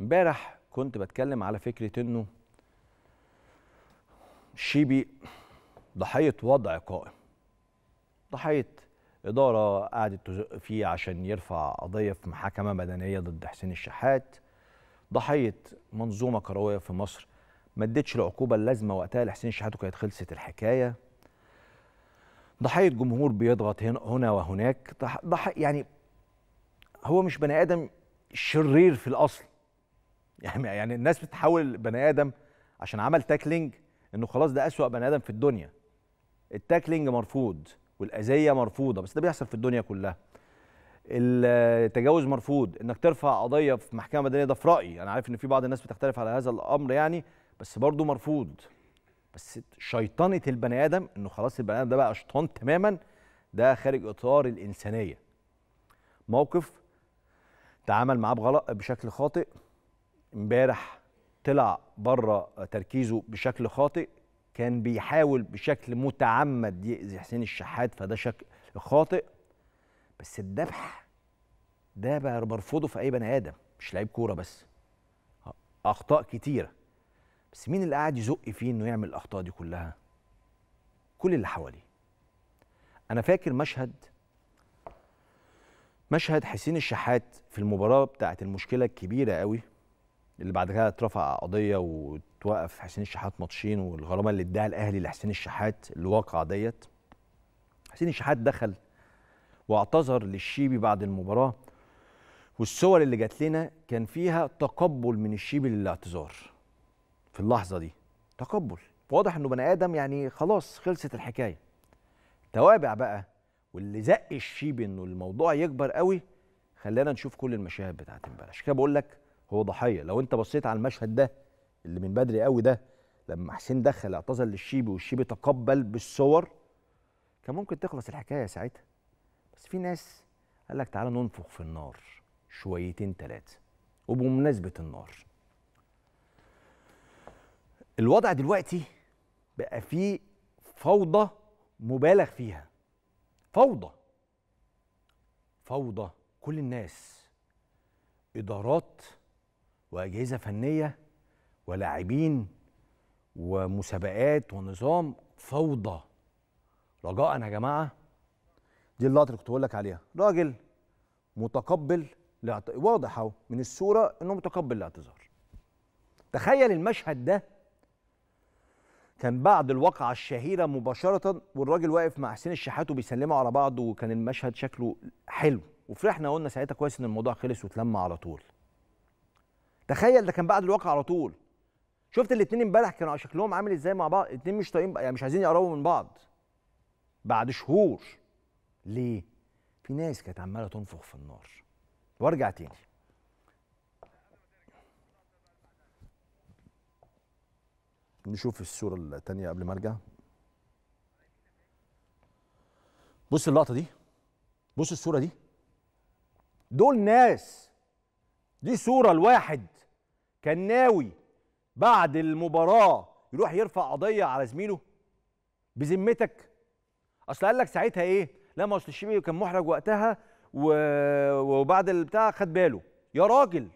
امبارح كنت بتكلم على فكره انه شيبي ضحيه وضع قائم ضحيه اداره قعدت تزق فيه عشان يرفع قضيه في محاكمه مدنيه ضد حسين الشحات ضحيه منظومه كرويه في مصر ما ادتش العقوبه اللازمه وقتها لحسين الشحات وكانت خلصت الحكايه ضحيه جمهور بيضغط هنا وهناك ضح يعني هو مش بني ادم شرير في الاصل يعني يعني الناس بتحول بني ادم عشان عمل تاكلينج انه خلاص ده اسوا بني ادم في الدنيا التاكلينج مرفوض والاذيه مرفوضه بس ده بيحصل في الدنيا كلها التجاوز مرفوض انك ترفع قضيه في محكمه مدنيه ده في رايي انا عارف ان في بعض الناس بتختلف على هذا الامر يعني بس برضه مرفوض بس شيطنه البني ادم انه خلاص البني ادم ده بقى شيطان تماما ده خارج اطار الانسانيه موقف تعامل معاه بغلط بشكل خاطئ امبارح طلع بره تركيزه بشكل خاطئ كان بيحاول بشكل متعمد يأذي حسين الشحات فده شكل خاطئ بس الذبح ده برفضه في اي بني ادم مش لعيب كوره بس اخطاء كتيره بس مين اللي قاعد يزق فيه انه يعمل الاخطاء دي كلها كل اللي حواليه انا فاكر مشهد مشهد حسين الشحات في المباراه بتاعه المشكله الكبيره قوي اللي بعد كده اترفع قضيه وتوقف حسين الشحات ماتشين والغرامه اللي اداها الاهلي لحسين الشحات الواقعه ديت حسين الشحات دخل واعتذر للشيبي بعد المباراه والصور اللي جات لنا كان فيها تقبل من الشيبي للاعتذار في اللحظه دي تقبل واضح انه بني ادم يعني خلاص خلصت الحكايه توابع بقى واللي زق الشيبي انه الموضوع يكبر قوي خلانا نشوف كل المشاهد بتاعت امبارح عشان كده بقول لك هو ضحيه لو انت بصيت على المشهد ده اللي من بدري قوي ده لما حسين دخل اعتذر للشيبي والشيبي تقبل بالصور كان ممكن تخلص الحكايه ساعتها بس في ناس قال لك تعالى ننفخ في النار شويتين ثلاثه وبمناسبه النار الوضع دلوقتي بقى فيه فوضى مبالغ فيها فوضى فوضى كل الناس ادارات واجهزه فنيه ولاعبين ومسابقات ونظام فوضى رجاء يا جماعه دي اللقطه اللي كنت بقول لك عليها راجل متقبل واضح اهو من الصوره انه متقبل الاعتذار تخيل المشهد ده كان بعد الواقعة الشهيرة مباشرة والراجل واقف مع حسين الشحات وبيسلموا على بعض وكان المشهد شكله حلو وفرحنا قلنا ساعتها كويس ان الموضوع خلص واتلم على طول تخيل ده كان بعد الواقع على طول شفت الاثنين امبارح كانوا شكلهم عامل ازاي مع بعض الاثنين مش طايقين يعني مش عايزين يقربوا من بعض بعد شهور ليه في ناس كانت عماله تنفخ في النار وارجع تاني نشوف الصورة التانية قبل ما ارجع بص اللقطة دي بص الصورة دي دول ناس دي صورة لواحد كان ناوي بعد المباراه يروح يرفع قضيه على زميله بذمتك اصل قال لك ساعتها ايه لا ما اصل الشيبي كان محرج وقتها و... وبعد البتاع خد باله يا راجل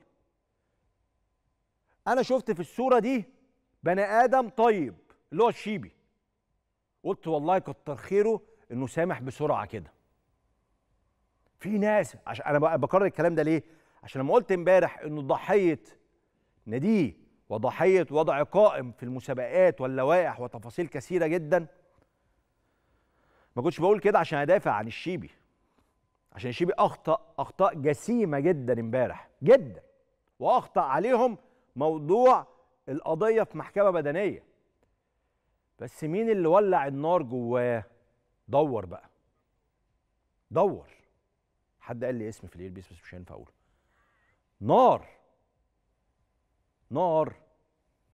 انا شفت في الصوره دي بني ادم طيب اللي هو الشيبي قلت والله كتر خيره انه سامح بسرعه كده في ناس عشان انا بكرر الكلام ده ليه عشان لما قلت امبارح انه ضحيه ناديه وضحية وضع قائم في المسابقات واللوائح وتفاصيل كثيرة جدا ما كنتش بقول كده عشان أدافع عن الشيبي عشان الشيبي أخطأ أخطاء جسيمة جدا امبارح جدا وأخطأ عليهم موضوع القضية في محكمة بدنية بس مين اللي ولع النار جواه دور بقى دور حد قال لي اسم في الإيربيس بس مش هينفع أقوله نار نار